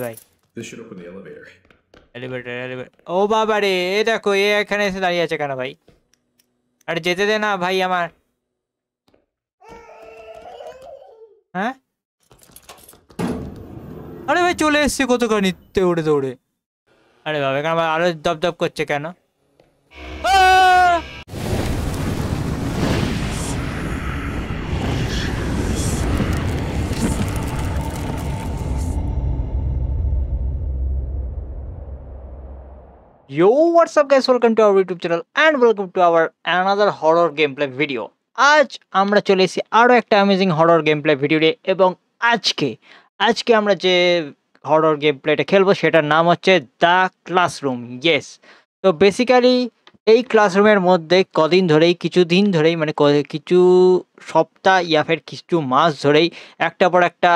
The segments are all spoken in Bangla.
ভাই This should open the elevator. Elevator elevator ও বাবা রে এ দেখো এ এখানে এসে দাঁড়িয়ে আছে কেন ভাই আরে যেতে দে না ভাই আমার হ্যাঁ আরে ভাই চলে এসছি কতখানি দৌড়ে দৌড়ে আরে বাবা এখানে আবার আরো দপ দপ করছে কেন Yo, what's up guys, welcome to our YouTube channel and welcome to our another horror gameplay video. আজ আমরা চলে এসেছি আরও একটা অ্যামেজিং হরর গেমপ্লে ভিডিও নিয়ে এবং আজকে আজকে আমরা যে হরর গেমপ্লেটা খেলবো সেটার নাম হচ্ছে দ্য ক্লাসরুম ইয়েস তো বেসিক্যালি এই ক্লাসরুমের মধ্যে কদিন ধরেই কিছু দিন ধরেই মানে কিছু সপ্তাহ ইয়াফের কিছু মাস ধরেই একটা পর একটা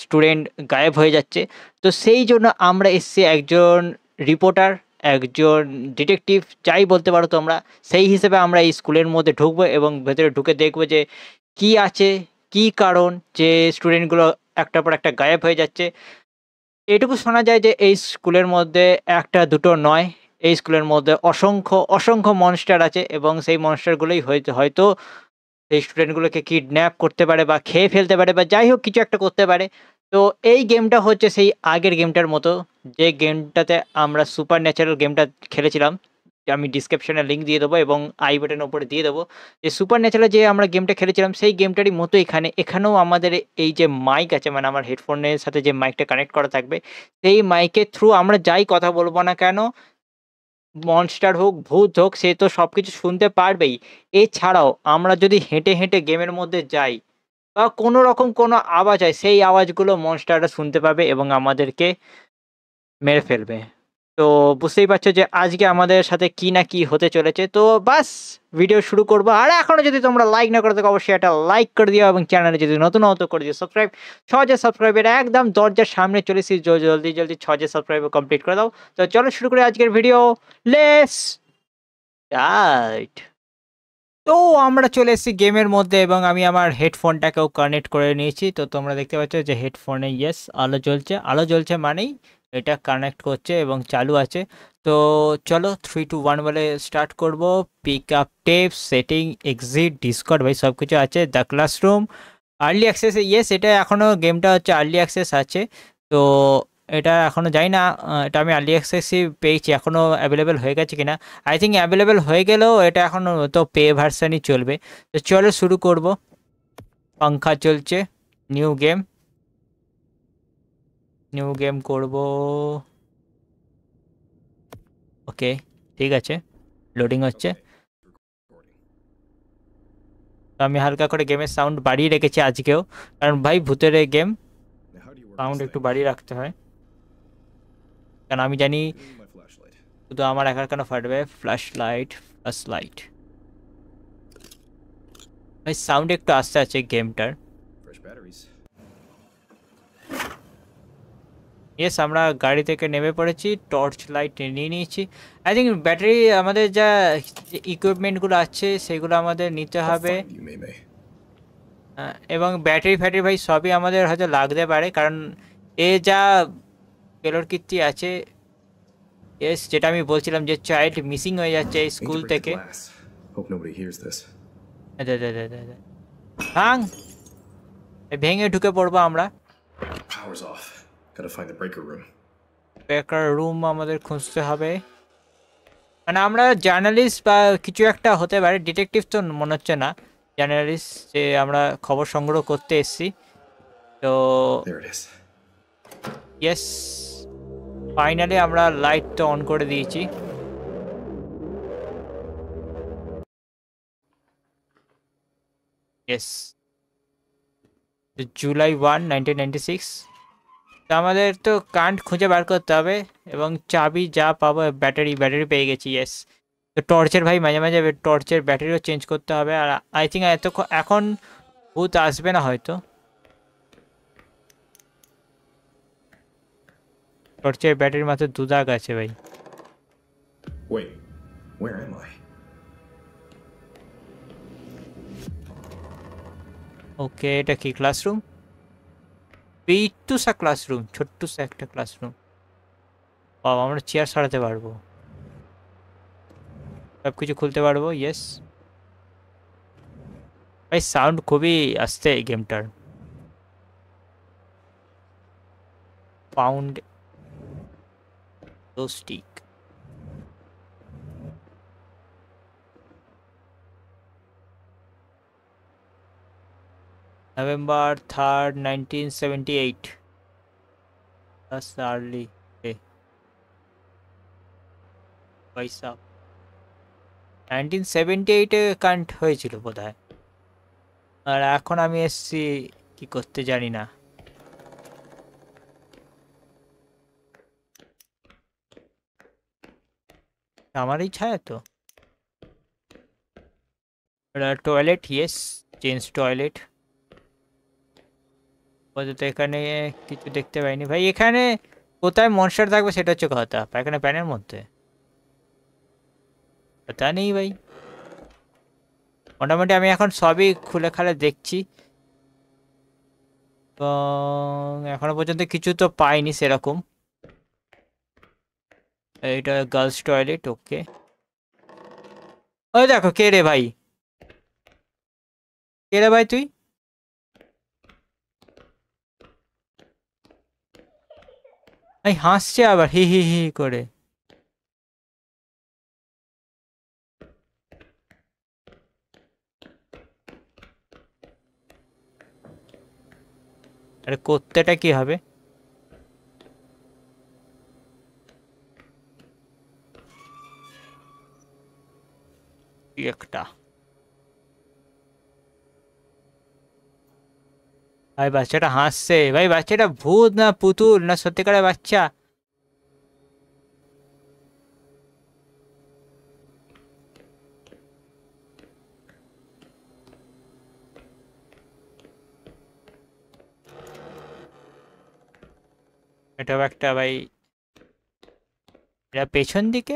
স্টুডেন্ট গায়েব হয়ে যাচ্ছে তো সেই জন্য আমরা এসছি একজন রিপোর্টার একজন ডিটেকটিভ যাই বলতে পারো তোমরা সেই হিসেবে আমরা এই স্কুলের মধ্যে ঢুকবো এবং ভেতরে ঢুকে দেখবো যে কি আছে কি কারণ যে স্টুডেন্টগুলো একটার পর একটা গায়েব হয়ে যাচ্ছে এটুকু শোনা যায় যে এই স্কুলের মধ্যে একটা দুটো নয় এই স্কুলের মধ্যে অসংখ্য অসংখ্য মনস্টার আছে এবং সেই মনস্টারগুলোই হয়তো এই স্টুডেন্টগুলোকে কিডন্যাপ করতে পারে বা খেয়ে ফেলতে পারে বা যাই হোক কিছু একটা করতে পারে তো এই গেমটা হচ্ছে সেই আগের গেমটার মতো যে গেমটাতে আমরা সুপার ন্যাচারাল গেমটা খেলেছিলাম আমি ডিসক্রিপশানে লিঙ্ক দিয়ে দেবো এবং আই বাটনের ওপরে দিয়ে দেবো যে সুপার ন্যাচারাল যে আমরা গেমটা খেলেছিলাম সেই গেমটারই মতো এখানে এখানেও আমাদের এই যে মাইক আছে মানে আমার হেডফোনের সাথে যে মাইকটা কানেক্ট করা থাকবে সেই মাইকের থ্রু আমরা যাই কথা বলবো না কেন মনস্টার হোক ভূত হোক সে তো সব কিছু শুনতে পারবেই এছাড়াও আমরা যদি হেঁটে হেঁটে গেমের মধ্যে যাই বা কোনো রকম কোনো আওয়াজ হয় সেই আওয়াজগুলো মনস্টারটা শুনতে পাবে এবং আমাদেরকে মেরে ফেলবে তো বুঝতেই পারছো যে আজকে আমাদের সাথে কি না কি হতে চলেছে তো বাস ভিডিও শুরু করবো আর এখনও যদি তোমরা লাইক না করে থাকো অবশ্যই একটা লাইক করে দিও এবং চ্যানেলে যদি নতুন হতো করে দিও সাবস্ক্রাইব ছজে সাবস্ক্রাইবের একদম দরজার সামনে চলে এসেছি জলদি জলদি ছজে সাবস্ক্রাইবার কমপ্লিট করে দাও তো চলো শুরু করে আজকের ভিডিও লেস রাইট তো আমরা চলে এসেছি গেমের মধ্যে এবং আমি আমার হেডফোনটাকেও কানেক্ট করে নিয়েছি তো তোমরা দেখতে পাচ্ছ যে হেডফোনে ইয়েস আলো জ্বলছে আলো জ্বলছে মানেই এটা কানেক্ট করছে এবং চালু আছে তো চলো থ্রি টু ওয়ান বলে স্টার্ট করব pick up tape setting exit ডিসকট ভাই সব কিছু আছে the classroom early access yes এটা এখনও গেমটা হচ্ছে আর্লি অ্যাক্সেস আছে তো এটা এখনও যাই না এটা আমি আলি এক্সেসি পেয়েছি এখনও অ্যাভেলেবেল হয়ে গেছে কিনা আই থিঙ্ক অ্যাভেলেবেল হয়ে গেলেও এটা এখন তো পে ভার্সানই চলবে তো চলো শুরু করব পাংখা চলছে নিউ গেম নিউ গেম করব ওকে ঠিক আছে লোডিং হচ্ছে আমি হালকা করে গেমের সাউন্ড বাড়িয়ে রেখেছি আজকেও কারণ ভাই ভূতের গেম সাউন্ড একটু বাড়িয়ে রাখতে হয় কারণ আমি জানি শুধু আমার একার কেন ফাটবে ফ্ল্যাশ লাইট ফ্ল্যাশ লাইট ভাই সাউন্ড একটু আস্তে আছে গেমটার ইয়েস আমরা গাড়ি থেকে নেমে পড়েছি টর্চ লাইট নিয়ে নিয়েছি আই থিঙ্ক ব্যাটারি আমাদের যা ইকুইপমেন্টগুলো আছে সেগুলো আমাদের নিতে হবে এবং ব্যাটারি ফ্যাটারি ভাই সবই আমাদের হয়তো লাগতে পারে কারণ এ যা কীর্তি আছে এস যেটা আমি বলছিলাম যে চাইল্ড মিসিং হয়ে যাচ্ছে এই স্কুল থেকে ভাঙ ভেঙে ঢুকে পড়বো আমরা ব্রেকার রুম আমাদের খুঁজতে হবে মানে আমরা জার্নালিস্ট বা কিছু একটা হতে পারে ডিটেকটিভ তো মনে হচ্ছে না জার্নালিস্ট যে আমরা খবর সংগ্রহ করতে এসছি তো ইয়েস ফাইনালি আমরা লাইটটা অন করে দিয়েছি yes July one nineteen ninety six তো আমাদের তো কান্ট খুঁজে বার করতে হবে এবং চাবি যা পাবো ব্যাটারি ব্যাটারি পেয়ে গেছি ইয়েস তো টর্চের ভাই মাঝে মাঝে টর্চের ব্যাটারিও চেঞ্জ করতে হবে আর আই থিঙ্ক এত এখন ভূত আসবে না হয়তো টর্চের ব্যাটারির মাথায় দু দাগ আছে ভাই Wait, where am I? ওকে এটা কি ক্লাসরুম পিট্টু সা ক্লাসরুম ছোট্ট সা একটা ক্লাসরুম বাবা আমরা চেয়ার সারাতে পারবো সব কিছু খুলতে পারবো ইয়েস ভাই সাউন্ড খুবই আসছে এই গেমটার pound stick November 3rd 1978 that's early day পয়সা 1978 এ কান্ট হয়েছিল বোধহয় আর এখন আমি এসছি কি করতে জানি না আমারই ছায়া তো টয়লেট ইয়েস চেঞ্জ টয়লেট আপাতত এখানে কিছু দেখতে পাইনি ভাই এখানে কোথায় মনস্টার থাকবে সেটা হচ্ছে কথা পায়খানা প্যানের মধ্যে পাতা নেই ভাই মোটামুটি আমি এখন সবই খুলে খালে দেখছি এবং এখনো পর্যন্ত কিছু তো পাইনি সেরকম এটা গার্লস টয়লেট ওকে ওই দেখো কে রে ভাই কে রে ভাই তুই এই হাসছে আবার হি হি হি করে আরে করতেটা কি হবে একটা ভাই বাচ্চাটা হাসছে ভাই বাচ্চাটা ভূত না পুতুল না সত্যিকারের বাচ্চা এটাও একটা ভাই এটা পেছন দিকে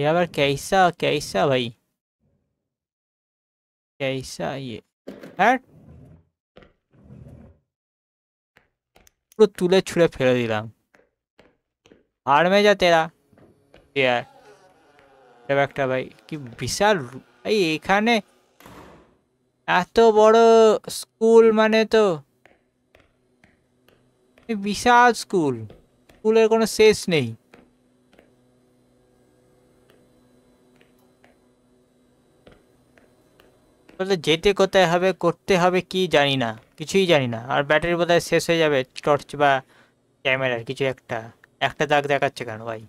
यार भाई कैसा कैसा भाई कैसा ये तो तुले छुड़े फेर दिल हार में जा तेरा यार भाई कि विशाल भाई एखने एत बड़ स्कूल मान तो विशाल स्कूल स्कूल शेष नहीं তাহলে যেতে কোথায় হবে করতে হবে কি জানি না কিছুই জানি না আর ব্যাটারি বোধহয় শেষ হয়ে যাবে টর্চ বা ক্যামেরার কিছু একটা একটা দাগ দেখাচ্ছে কেন ভাই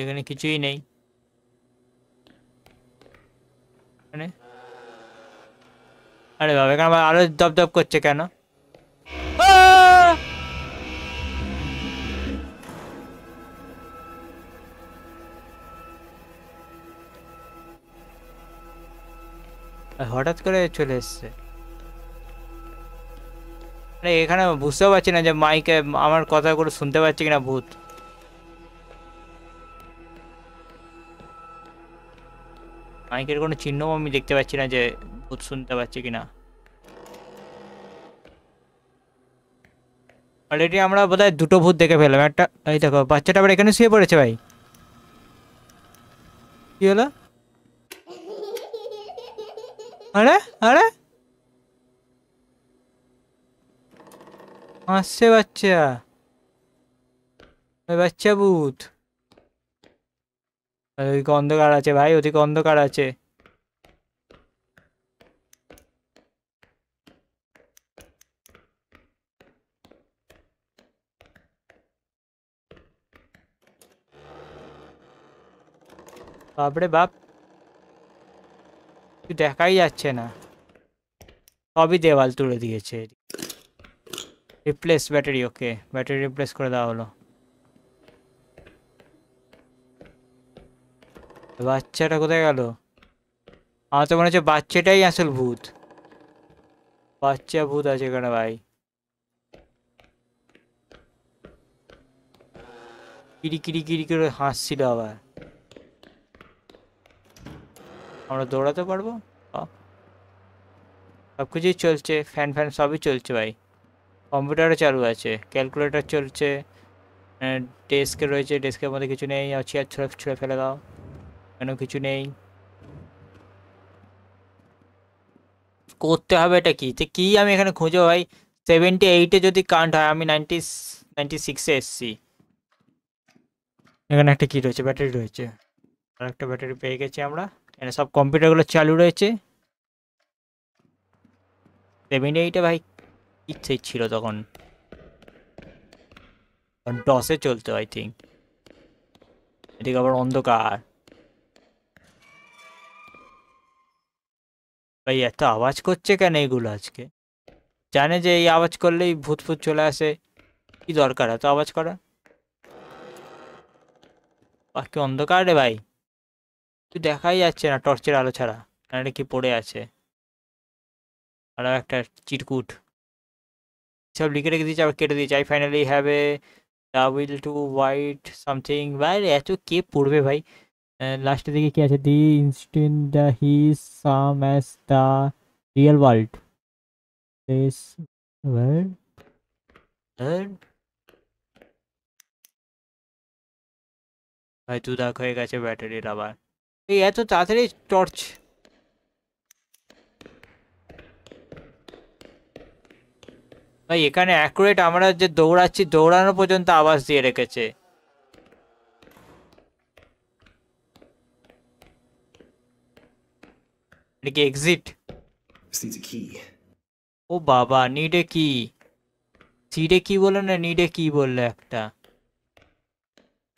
এখানে কিছুই নেই মানে? আরে বাবা এখানে আরো দপ দপ করছে কেন আর হঠাৎ করে চলে এসছে এখানে বুঝতেও পারছি না যে মাইকে আমার কথাগুলো শুনতে পাচ্ছি কিনা ভূত মাইকের কোনো চিহ্নও আমি দেখতে পাচ্ছি না যে ভূত শুনতে পাচ্ছি কিনা অলরেডি আমরা বোধহয় দুটো ভূত দেখে ফেললাম একটা এই দেখো বাচ্চাটা আবার এখানে শুয়ে পড়েছে ভাই কি হলো আরে আরে আসছে বাচ্চা বাচ্চা বুথ ওদিকে অন্ধকার আছে ভাই ওদিকে অন্ধকার আছে বাপরে বাপ দেখাই যাচ্ছে না সবই দেওয়াল তুলে দিয়েছে replace battery okay battery replace করে দেওয়া হলো বাচ্চাটা কোথায় গেল আমার তো মনে হচ্ছে বাচ্চাটাই আসল ভূত বাচ্চা ভূত আছে এখানে ভাই কিরি কিরি কিরি করে হাসছিল আবার আমরা দৌড়াতে পারবো সব কিছুই চলছে ফ্যান ফ্যান সবই চলছে ভাই কম্পিউটারও চালু আছে ক্যালকুলেটর চলছে ডেস্কে রয়েছে ডেস্কের মধ্যে কিছু নেই আর চেয়ার ছড়ে ছুঁড়ে ফেলে দাও কেন কিছু নেই করতে হবে এটা কি যে কী আমি এখানে খুঁজো ভাই সেভেন্টি এইটে যদি কাউন্ট হয় আমি নাইনটি নাইনটি সিক্সে এসছি এখানে একটা কি রয়েছে ব্যাটারি রয়েছে আর একটা ব্যাটারি পেয়ে গেছি আমরা এখানে সব কম্পিউটারগুলো চালু রয়েছে সেভেন এইটে ভাই ইচ্ছেই ছিল তখন ডসে চলতো আই থিঙ্ক এদিকে আবার অন্ধকার ভাই এত আওয়াজ করছে কেন এইগুলো আজকে জানে যে এই আওয়াজ করলেই ভূত ফুত চলে আসে কি দরকার এত আওয়াজ করা বাকি অন্ধকার রে ভাই তো দেখাই যাচ্ছে না টর্চের আলো ছাড়া এটা কি পড়ে আছে আরও একটা চিটকুট সব লিখে রেখে দিয়েছে আবার কেটে দিয়েছে I finally have a double to white something ভাই এত কে পড়বে ভাই লাস্টের দিকে কি আছে the Einstein the he some as the real world ভাই দু দাগ হয়ে গেছে ব্যাটারির আবার এই এত তাড়াতাড়ি টর্চ ভাই এখানে অ্যাকুরেট আমরা যে দৌড়াচ্ছি দৌড়ানো পর্যন্ত আওয়াজ দিয়ে রেখেছে কি এক্সিট ও বাবা নিডে কি সিডে কি বললো না নিডে কি বললো একটা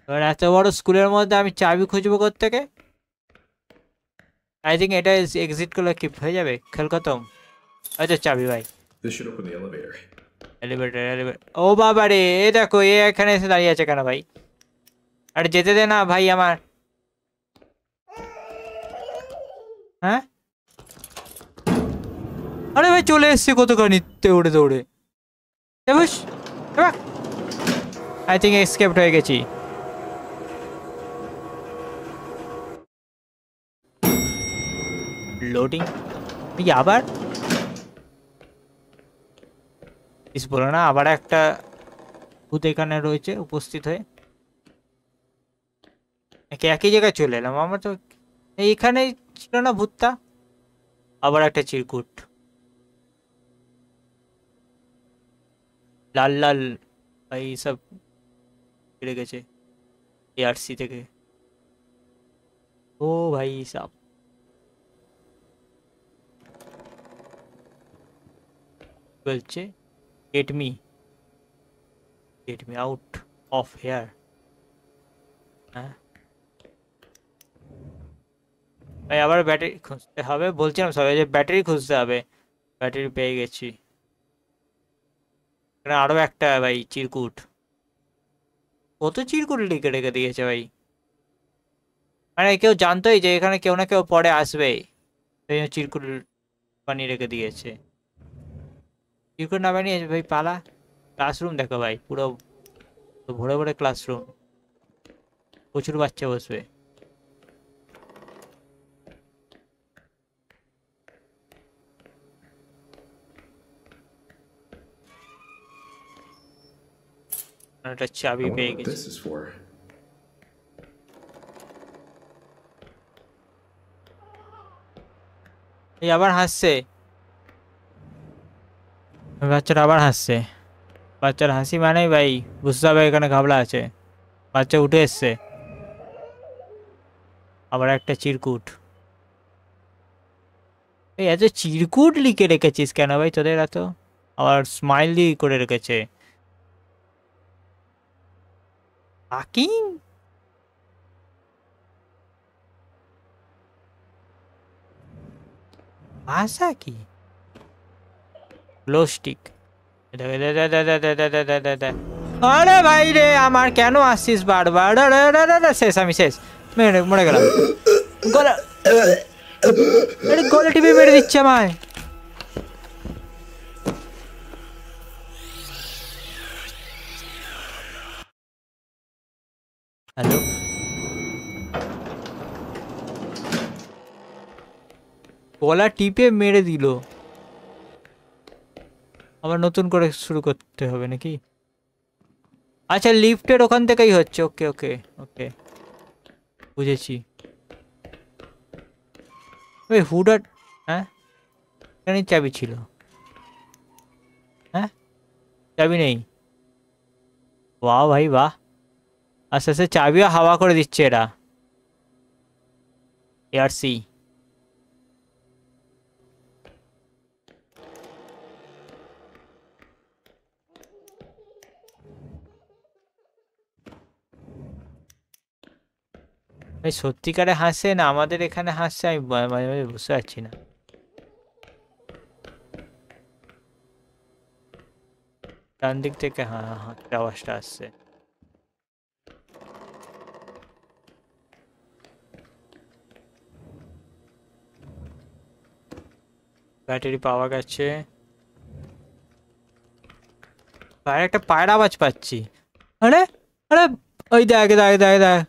এবার এত বড় স্কুলের মধ্যে আমি চাবি খুঁজবো কোথেকে থেকে আই থিঙ্ক এটা এক্সিট করলে কি হয়ে যাবে খেল খতম আচ্ছা চাবি ভাই এলিভেটর এলিভেটর ও বাবা রে এ দেখো এ এখানে এসে দাঁড়িয়ে আছে কেন ভাই আরে যেতে দে না ভাই আমার হ্যাঁ আরে ভাই চলে এসছি কতখানিতে উড়ে দৌড়ে আই থিঙ্ক এসকেপ হয়ে গেছি लोटिंग भैया बार इस पुराने عباره একটা ভূত এখানে রয়েছে উপস্থিত হয় এখানে কি জায়গা চলেLambda तो এখানেই ছিল না ভূতটা আবার একটা চিড়কুট ललल भाई सब गिरे গেছে एआरसी से ओ भाई साहब বলছে get me out of here হ্যাঁ ভাই আবার ব্যাটারি খুঁজতে হবে বলছিলাম সবাই যে ব্যাটারি খুঁজতে হবে ব্যাটারি পেয়ে গেছি আরও একটা ভাই চিরকুট কত চিরকুট লিখে রেখে দিয়েছে ভাই মানে কেউ জানতোই যে এখানে কেউ না কেউ পরে আসবে সেই জন্য চিরকুট বানিয়ে রেখে দিয়েছে टिकट ना मैंने भाई पाला क्लासरूम देखो भाई पूरा तो बड़े बड़े क्लासरूम प्रचुर बच्चा बस चाबी पे हास বাচ্চারা আবার হাসছে বাচ্চার হাসি মানে ভাই বুঝতে হবে এখানে ঘাবলা আছে বাচ্চা উঠে এসছে আবার একটা চিরকুট এই এত চিরকুট লিখে রেখেছিস কেন ভাই তোদের এত আবার স্মাইলি করে রেখেছে পাকিং ভাষা কি ग्लोस्टिक मेरे मरे गला टीपे मेरे दिलो আবার নতুন করে শুরু করতে হবে নাকি আচ্ছা লিফটের ওখান থেকেই হচ্ছে ওকে ওকে ওকে বুঝেছি ওই হুডার হ্যাঁ এখানে চাবি ছিল হ্যাঁ চাবি নেই বা ভাই বাহ আস্তে আস্তে চাবিও হাওয়া করে দিচ্ছে এরা এআরসি ভাই সত্যিকারে হাসে না আমাদের এখানে হাসছে আমি মাঝে মাঝে বুঝতে পারছি না ডান দিক থেকে হ্যাঁ হ্যাঁ আওয়াজটা আসছে ব্যাটারি পাওয়া গেছে একটা পায়ের আওয়াজ পাচ্ছি আরে আরে ওই দেখ দেখ দেখ দেখ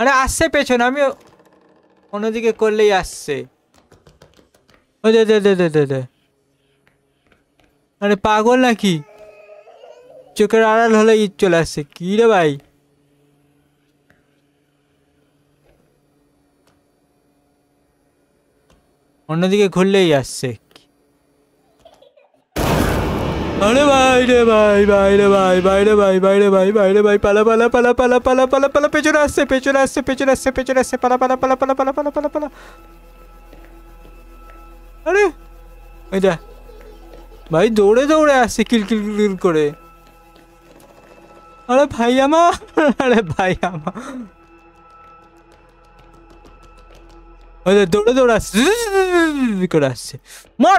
আরে আসছে পেছনে আমি অন্যদিকে করলেই আসছে ও দে দে দে দে দে আরে পাগল নাকি চোখের আড়াল হলে ঈদ চলে আসছে কী রে ভাই অন্যদিকে ঘুরলেই আসছে আরে ভাই রে ভাই ভাই রে ভাই ভাই রে ভাই ভাই রে ভাই ভাই রে ভাই পালা পালা পালা পালা পালা পালা পালা পেছনে আসছে পেছনে আসছে পেছনে আসছে পেছনে আসছে পালা পালা পালা পালা পালা পালা পালা পালা আরে ওই যা ভাই দৌড়ে দৌড়ে আসছে কিল কিল করে আরে ভাই আমা আরে ভাই আমা ওই দৌড়ে দৌড়ে আসছে করে আসছে মার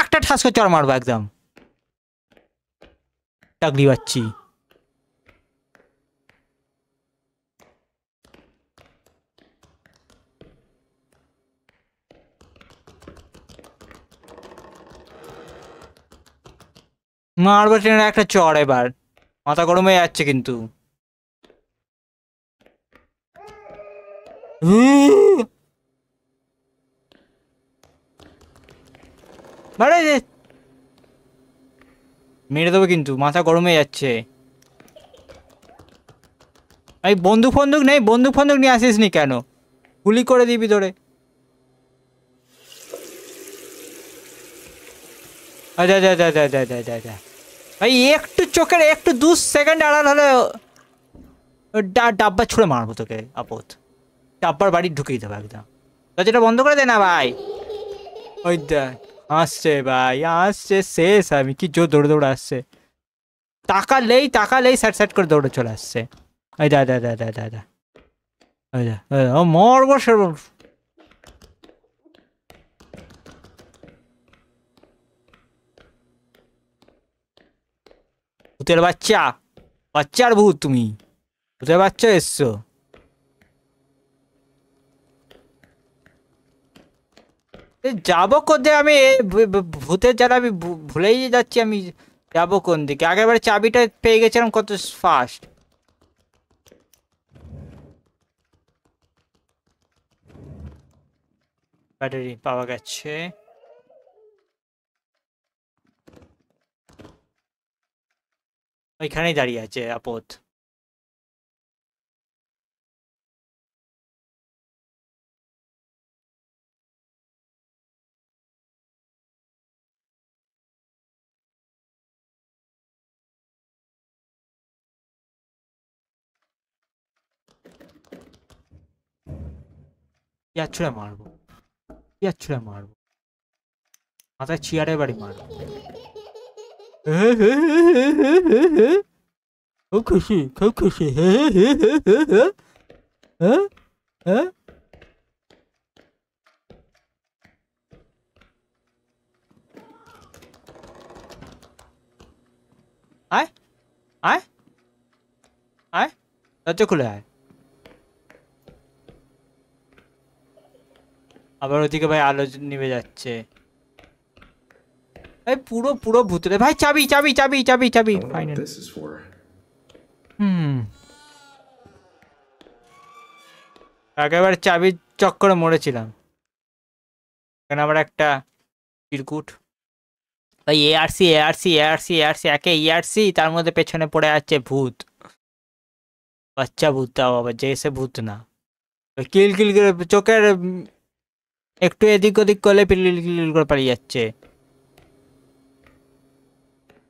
একটা ঠাসকে চড় মারবো একদম টাকলি পাচ্ছি মারবো ট্রেনের একটা চড় এবার মাথা গরম হয়ে যাচ্ছে কিন্তু বাড়াই দে মেরে দেবো কিন্তু মাথা গরম হয়ে যাচ্ছে আমি বন্দুক ফন্দুক নেই বন্দুক ফন্দুক নিয়ে আসিস নি কেন গুলি করে দিবি তোরে আচ্ছা আচ্ছা আচ্ছা আচ্ছা আচ্ছা ভাই একটু চোখের একটু দু সেকেন্ড আড়াল হলে ডাব্বা ছুঁড়ে মারবো তোকে আপদ ডাব্বার বাড়ি ঢুকিয়ে দেবো একদম যেটা বন্ধ করে দে না ভাই ওই দেখ আসছে ভাই আসছে শেষ আমি কি জোর দৌড়ে দৌড়ে আসছে টাকা লেই টাকা লেই স্যাট স্যাট করে দৌড়ে চলে আসছে ওই দা দা দা দা দা দা ওই দা ও মরবো সর্ব ভূতের বাচ্চা বাচ্চার ভূত তুমি ভূতের বাচ্চা এসছো যাবো কোন দিকে আমি ভূতের যারা আমি ভুলেই যাচ্ছি আমি যাবো কোন দিকে আগেরবার চাবিটা পেয়ে গেছিলাম কত ফাস্ট ব্যাটারি পাওয়া গেছে ওইখানেই দাঁড়িয়ে আছে আপদ পেঁয়াজ ছুঁড়ে মারবো পেঁয়াজ ছুঁড়ে মারবো মাথায় চিয়ারে বাড়ি মারবো খুব খুশি খুব খুশি হ্যাঁ হ্যাঁ আয় আয় আয় দরজা খুলে আয় আবার ওদিকে ভাই আলো নিভে যাচ্ছে ভাই পুরো পুরো ভূতরে ভাই চাবি চাবি চাবি চাবি চাবি ফাইনাল হুম আগেবার চাবির চক্করে মরেছিলাম এখানে আবার একটা চিরকুট ভাই এআরসি এআরসি এআরসি এআরসি একে এআরসি e তার মধ্যে পেছনে পড়ে আছে ভূত বাচ্চা ভূত তাও আবার যে সে ভূত না কিল কিল করে চোখের একটু এদিক ওদিক করলে পিলিল করে পালিয়ে যাচ্ছে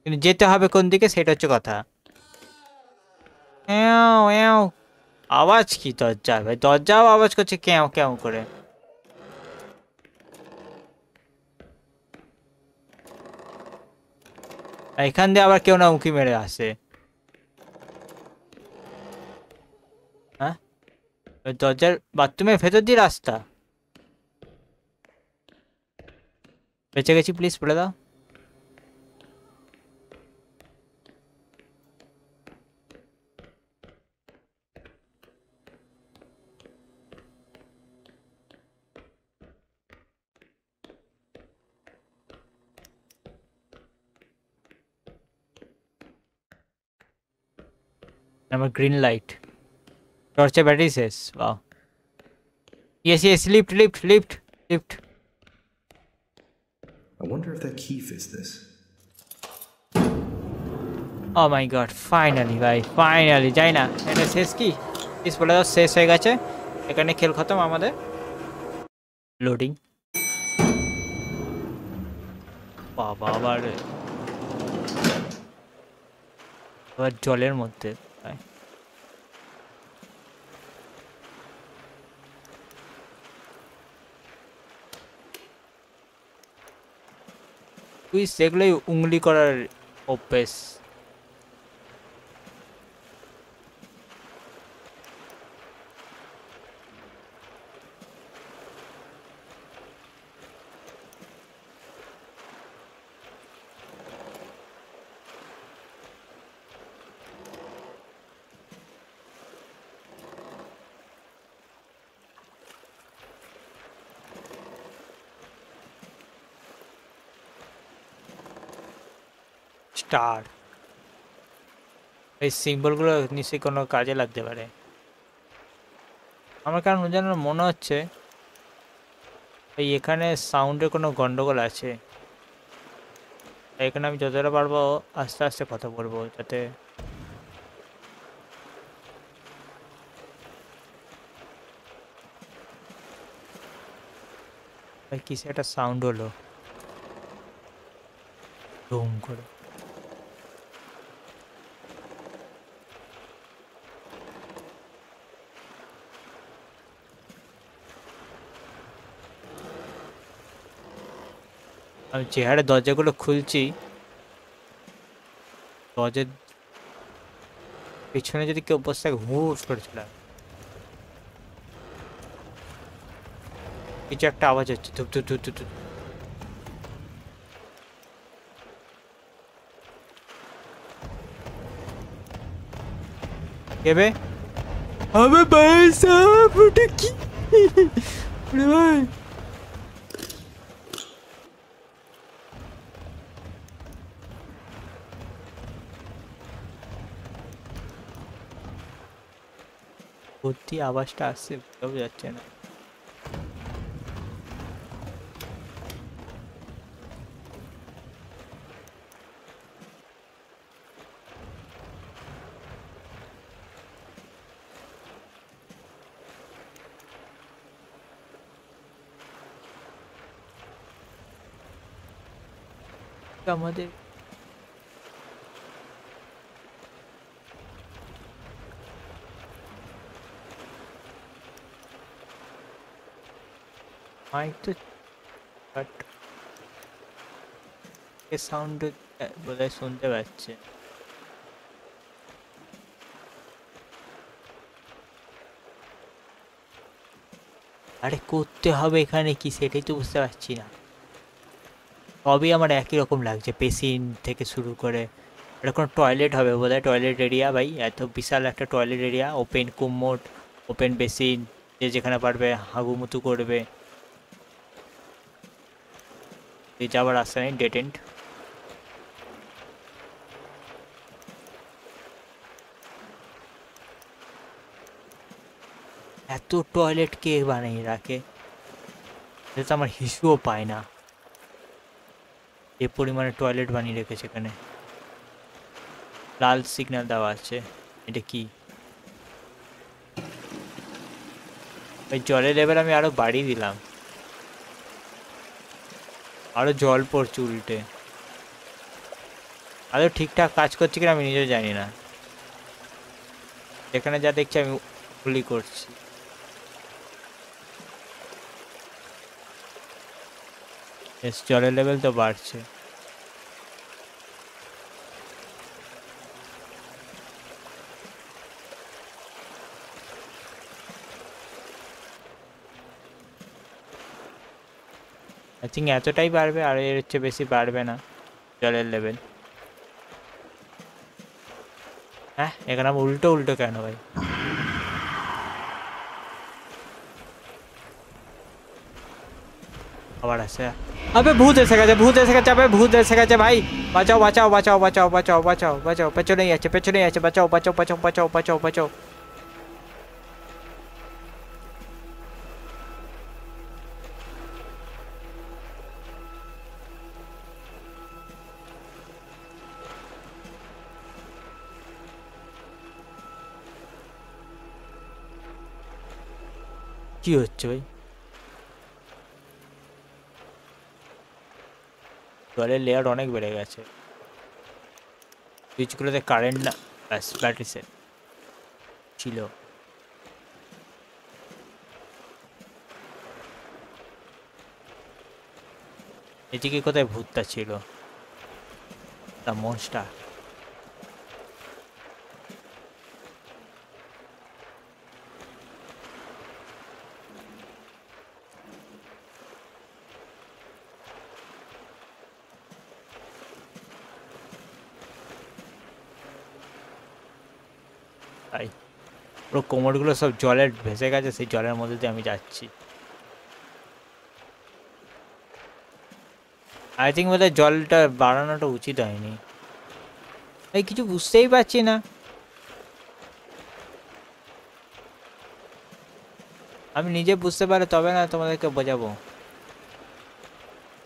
কিন্তু যেতে হবে কোন দিকে সেটা হচ্ছে কথা আওয়াজ কি দরজার ভাই দরজাও আওয়াজ করছে কেউ কেউ করে এখান দিয়ে আবার কেউ না উঁকি মেরে আসে হ্যাঁ দরজার বাথরুমের ভেতর দিয়ে রাস্তা रचा गया प्लीज पड़ेगा number green light torture battery से वाह yes yes lift lift lift lift I wonder if that key fits this. Oh my god, finally ভাই finally যাই না এটা শেষ কি ইস বলে দাও শেষ হয়ে গেছে এখানে খেল খতম আমাদের লোডিং বাবা আবার এবার জলের মধ্যে তুই সেগুলোই উংলি করার অভ্যেস স্টার এই সিম্বলগুলো নিশ্চয়ই কোনো কাজে লাগতে পারে আমার কারণ যেন মনে হচ্ছে এই এখানে সাউন্ডের কোনো গন্ডগোল আছে এখানে আমি যতটা পারবো আস্তে আস্তে কথা বলবো যাতে কিসে একটা সাউন্ড হলো ধুম করে আমি যে হারে দরজাগুলো খুলছি দরজার পিছনে যদি কেউ বসে থাকে হুস করে চলে কিছু একটা আওয়াজ হচ্ছে ধুপ ধুপ ধুপ ধুপ কেবে হবে ভাই সাহেব ওটা কি ভাই সত্যি আওয়াজটা আসছে বোঝাও যাচ্ছে না আমাদের might বাট এ সাউন্ড বোধহয় শুনতে পাচ্ছে আরে করতে হবে এখানে কি সেটাই তো বুঝতে পারছি না সবই আমার একই রকম লাগছে পেসিন থেকে শুরু করে এটা কোনো টয়লেট হবে বোধ হয় টয়লেট এরিয়া ভাই এত বিশাল একটা toilet area open commode open basin যে যেখানে পারবে হাগুমুতু করবে দিয়ে যাওয়ার রাস্তা নেই ডেটেন্ট এত টয়লেট কে বানিয়ে রাখে যেটা আমার হিসুও পায় না এ পরিমাণে টয়লেট বানিয়ে রেখেছে এখানে লাল সিগন্যাল দেওয়া আছে এটা কি ওই জলের লেভেল আমি আরও বাড়িয়ে দিলাম আরও জল পড়ছে উল্টে আরও ঠিকঠাক কাজ করছে কিনা আমি নিজেও জানি না এখানে যা দেখছি আমি গুলি করছি জলের লেভেল তো বাড়ছে आई थिंक এতটাই बाढ़ আর এর হচ্ছে বেশি বাড়বে না জলের লেভেল হ্যাঁ এখানে আমি अबे भूत ऐसे गए भूत ऐसे गए अबे भूत ऐसे गए भाई बचाओ बचाओ बचाओ बचाओ बचाओ बचाओ बचाओ नहीं अच्छे पेचो नहीं अच्छे बचाओ बचाओ बचाओ बचाओ बचाओ बचाओ কি হচ্ছে ভাই জলের লেয়ার অনেক বেড়ে গেছে সুইচগুলোতে কারেন্ট না ব্যাস ব্যাটারি সেট ছিল এদিকে কোথায় ভূতটা ছিল দ্য মনস্টার পুরো কোমরগুলো সব জলে ভেসে গেছে সেই জলের মধ্যে দিয়ে আমি যাচ্ছি আই থিঙ্ক বোধ জলটা বাড়ানোটা উচিত হয়নি এই কিছু বুঝতেই পারছি না আমি নিজে বুঝতে পারে তবে না তোমাদেরকে বোঝাবো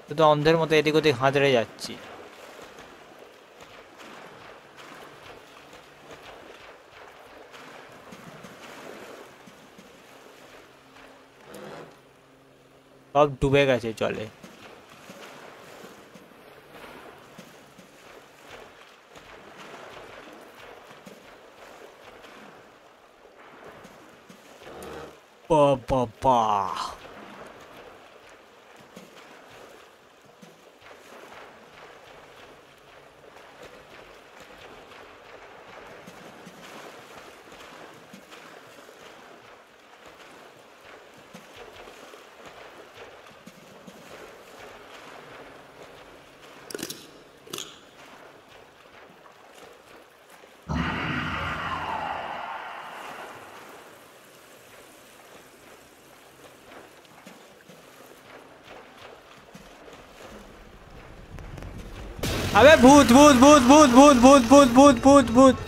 শুধু অন্ধের মতো এদিক ওদিক হাঁদড়ে যাচ্ছি सब डूबे गले जले बा बा अबे भूत भूत भूत भूत भूत भूत भूत भूत भूत भूत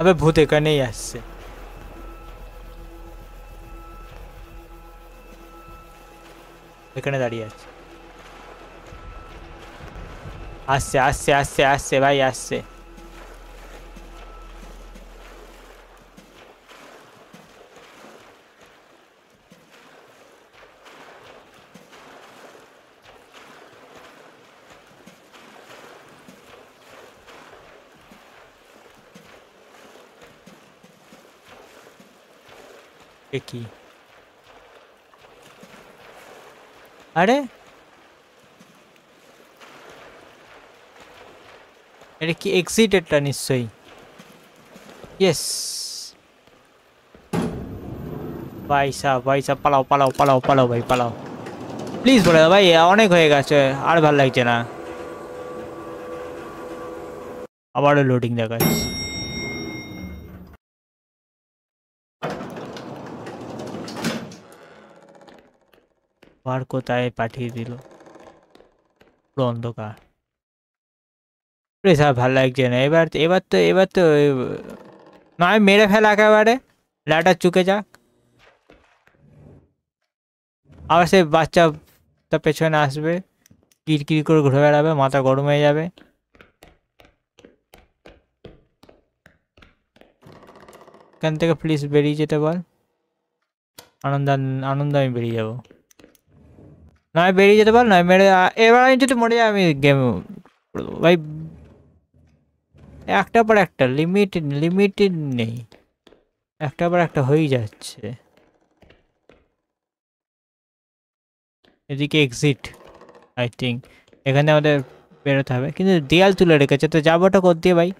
अबे भूत एक नहीं है इससे এখানে দাঁড়িয়ে আছে আসছে আসছে আসছে আসছে ভাই আসছে अरे अरे की एग्जिटेडটা নিশ্চয়ই यस भाई साहब भाई साहब পালাও পালাও পালাও পালাও भाई পালাও प्लीज बोल দাদা ভাই অনেক হয়ে গেছে আর ভাল লাগতে না अवार्ड 로ডিং দেখা गाइस পার কোথায় পাঠিয়ে দিল অন্ধকার স্যার ভালো লাগছে না এবার এবার তো এবার তো নয় মেরে ফেলা একেবারে লাটা চুকে যাক আবার সে বাচ্চা তার পেছনে আসবে কিরকির করে ঘুরে বেড়াবে মাথা গরম হয়ে যাবে এখান থেকে প্লিজ বেরিয়ে যেতে বল আনন্দ আনন্দ আমি বেরিয়ে যাবো নয় বেরিয়ে যেতে পার নয় মেরে এবার আমি যদি মরে যাই আমি গেম ভাই একটা পর একটা লিমিট লিমিটেড নেই একটা পর একটা হয়েই যাচ্ছে এদিকে এক্সিট আই থিঙ্ক এখানে আমাদের বেরোতে হবে কিন্তু দেয়াল তুলে রেখেছে তো যাবোটা কর দিয়ে ভাই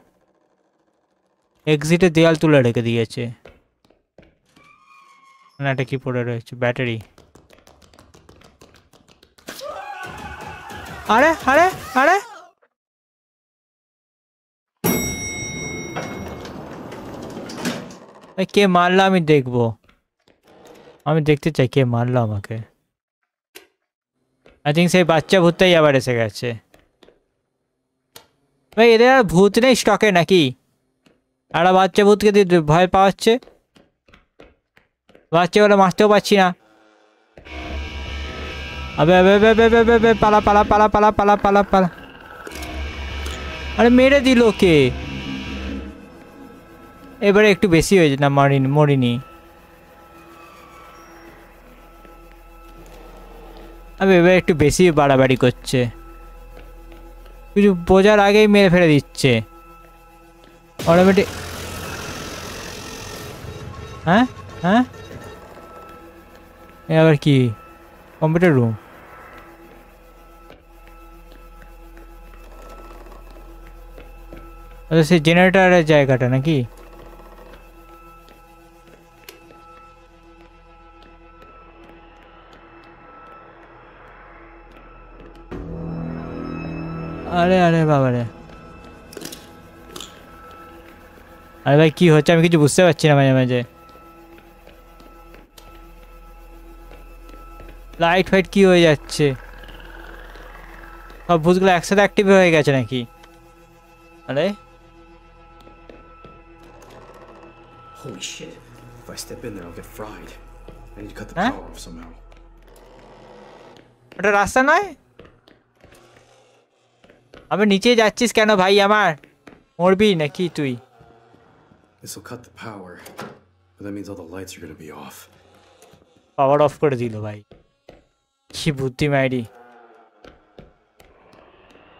এক্সিটে দেয়াল তুলে রেখে দিয়েছে না মানে এটা কি পড়ে রয়েছে ব্যাটারি আরে আরে আরে কে মারলো আমি দেখবো আমি দেখতে চাই কে মারলো আমাকে আই থিঙ্ক সেই বাচ্চা ভূতটাই আবার এসে গেছে ভাই এদের আর ভূত নেই স্টকে নাকি আর বাচ্চা ভূতকে ভয় পাওয়াচ্ছে বাচ্চাগুলো মারতেও পারছি না আবে আবে আবে আবে আবে আবে পালা পালা পালা পালা পালা পালা পালা আরে মেরে দিল কে এবারে একটু বেশি হয়েছে না মরিনি মরিনি আমি এবার একটু বেশি বাড়াবাড়ি করছে কিছু বোঝার আগেই মেরে ফেলে দিচ্ছে অটোমেটিক হ্যাঁ হ্যাঁ এবার কি কম্পিউটার রুম আচ্ছা সেই জেনারেটারের জায়গাটা নাকি আরে আরে বাবা রে আরে ভাই কি হচ্ছে আমি কিছু বুঝতে পারছি না মাঝে মাঝে লাইট ফাইট কি হয়ে যাচ্ছে সব ভুজগুলো একসাথে অ্যাক্টিভ হয়ে গেছে নাকি আরে Holy shit. If I step in there, I'll get fried. I need to cut the huh? power off somehow. ওটা রাস্তা নয় আমি নিচে যাচ্ছিস কেন ভাই আমার মরবি নাকি তুই This will cut the power, but that means all the lights are going to be off. Power off করে দিল ভাই কি বুদ্ধি মাইরি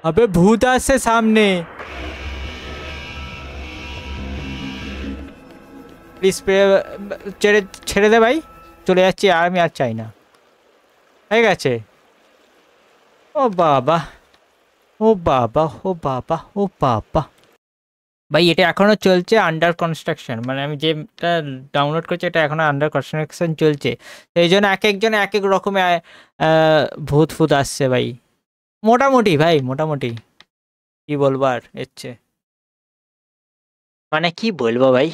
अबे भूत आज से सामने ডিসপ্লে ছেড়ে ছেড়ে দে ভাই চলে যাচ্ছি আর আমি আর চাই না হয়ে গেছে ও বাবা ও বাবা ও বাবা ও বাবা ভাই এটা এখনও চলছে আন্ডার কনস্ট্রাকশন মানে আমি যেটা ডাউনলোড করছি এটা এখনও আন্ডার কনস্ট্রাকশন চলছে সেই জন্য এক একজন এক এক রকমের ভূত ফুত আসছে ভাই মোটামুটি ভাই মোটামুটি কি বলবো আর এর মানে কি বলবো ভাই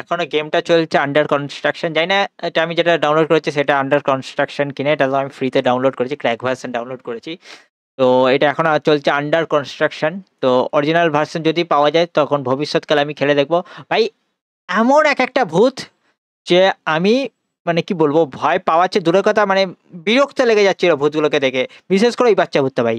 এখনো গেমটা চলছে আন্ডার কনস্ট্রাকশন যাই না এটা আমি যেটা ডাউনলোড করেছি সেটা আন্ডার কনস্ট্রাকশন কিনে এটা তো আমি ফ্রিতে ডাউনলোড করেছি ক্র্যাক ভার্সন ডাউনলোড করেছি তো এটা এখনো চলছে আন্ডার কনস্ট্রাকশন তো অরিজিনাল ভার্সন যদি পাওয়া যায় তখন ভবিষ্যৎকালে আমি খেলে দেখবো ভাই এমন এক একটা ভূত যে আমি মানে কি বলবো ভয় পাওয়াচ্ছে দূরের কথা মানে বিরক্ত লেগে যাচ্ছিল ভূতগুলোকে দেখে বিশেষ করে এই বাচ্চা ভূতটা ভাই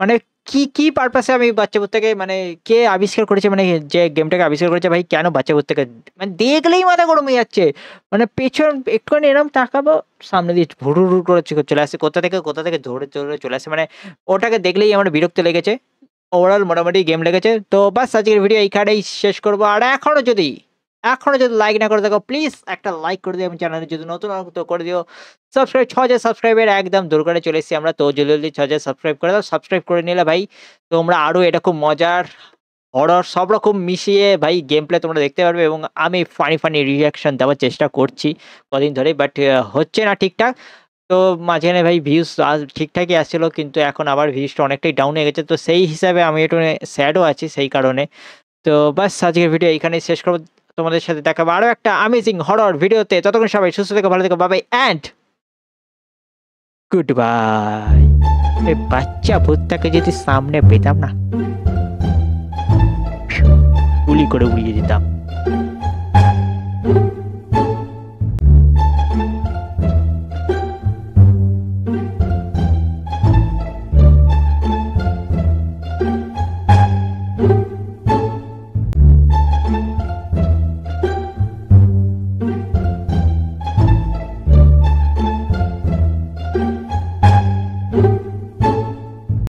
মানে কি কি পারপাসে আমি বাচ্চা থেকে মানে কে আবিষ্কার করেছে মানে যে গেমটাকে আবিষ্কার করেছে ভাই কেন বাচ্চা থেকে মানে দেখলেই মাথা গরম হয়ে যাচ্ছে মানে পেছন একটুখানি এরম তাকাবো সামনে দিয়ে ভুরু করে চলে আসে কোথা থেকে কোথা থেকে ধরে ধরে চলে আসে মানে ওটাকে দেখলেই আমার বিরক্ত লেগেছে ওভারঅল মোটামুটি গেম লেগেছে তো বাস আজকের ভিডিও এইখানেই শেষ করবো আর এখনও যদি এখনও যদি লাইক না করে থাকো প্লিজ একটা লাইক করে দিও এবং চ্যানেলে যদি নতুন তো করে দিও সাবস্ক্রাইব ছ হাজার সাবস্ক্রাইবের একদম দূর করে চলে এসেছি আমরা তো জলদি জলদি ছ হাজার সাবস্ক্রাইব করে দাও সাবস্ক্রাইব করে নিলে ভাই তোমরা আরও এরকম মজার হরর সব রকম মিশিয়ে ভাই গেম প্লে তোমরা দেখতে পারবে এবং আমি ফানি ফানি রিয়াকশান দেওয়ার চেষ্টা করছি কদিন ধরে বাট হচ্ছে না ঠিকঠাক তো মাঝখানে ভাই ভিউজ ঠিকঠাকই আসছিলো কিন্তু এখন আবার ভিউজটা অনেকটাই ডাউন হয়ে গেছে তো সেই হিসাবে আমি একটু স্যাডও আছি সেই কারণে তো বাস আজকের ভিডিও এইখানেই শেষ করবো তোমাদের সাথে দেখাবো আরও একটা আমেজিং হরর ভিডিওতে ততক্ষণ সবাই সুস্থ থেকে ভালো থেকে বাবাই অ্যান্ড গুড বাই বাচ্চা ভূতটাকে যদি সামনে পেতাম না গুলি করে উড়িয়ে দিতাম